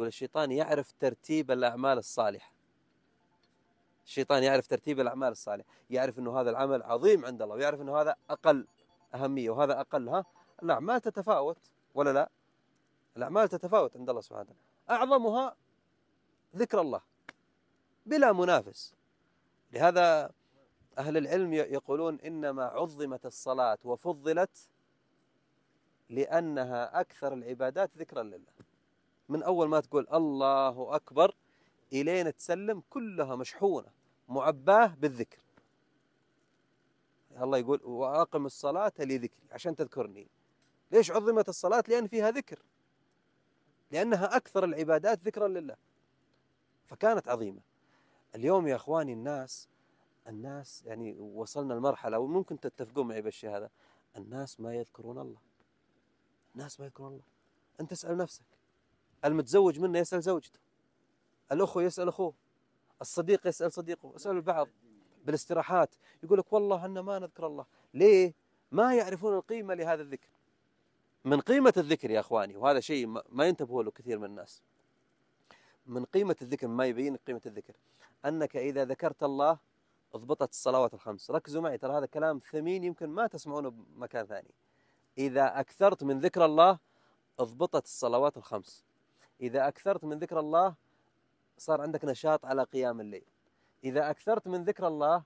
يقول الشيطان يعرف ترتيب الأعمال الصالحة الشيطان يعرف ترتيب الأعمال الصالحة يعرف أنه هذا العمل عظيم عند الله ويعرف أنه هذا أقل أهمية وهذا أقل ها الأعمال تتفاوت ولا لا الأعمال تتفاوت عند الله سبحانه وتعالى أعظمها ذكر الله بلا منافس لهذا أهل العلم يقولون إنما عظمت الصلاة وفضلت لأنها أكثر العبادات ذكرا لله من أول ما تقول الله أكبر إلين تسلم كلها مشحونة معباه بالذكر الله يقول وأقم الصلاة لذكري عشان تذكرني ليش عظمت الصلاة لأن فيها ذكر لأنها أكثر العبادات ذكرا لله فكانت عظيمة اليوم يا أخواني الناس الناس يعني وصلنا لمرحلة وممكن تتفقون معي بالشيء هذا الناس ما يذكرون الله الناس ما يذكرون الله أنت اسأل نفسك المتزوج منه يسأل زوجته الأخو يسأل أخوه الصديق يسأل صديقه يسأل البعض بالاستراحات يقول لك والله أن ما نذكر الله ليه ما يعرفون القيمة لهذا الذكر من قيمة الذكر يا أخواني وهذا شيء ما ينتبهوا له كثير من الناس من قيمة الذكر ما يبين قيمة الذكر أنك إذا ذكرت الله اضبطت الصلوات الخمس ركزوا معي ترى هذا كلام ثمين يمكن ما تسمعونه بمكان ثاني إذا أكثرت من ذكر الله اضبطت الصلوات الخمس إذا أكثرت من ذكر الله صار عندك نشاط على قيام الليل إذا أكثرت من ذكر الله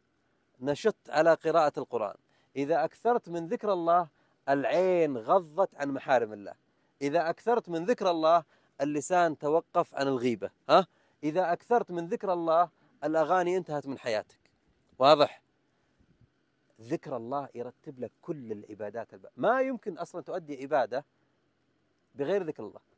نشطت على قراءة القرآن إذا أكثرت من ذكر الله العين غضت عن محارم الله إذا أكثرت من ذكر الله اللسان توقف عن الغيبة ها؟ إذا أكثرت من ذكر الله الأغاني انتهت من حياتك واضح ذكر الله يرتب لك كل العبادات الب... ما يمكن أصلا تؤدي عبادة بغير ذكر الله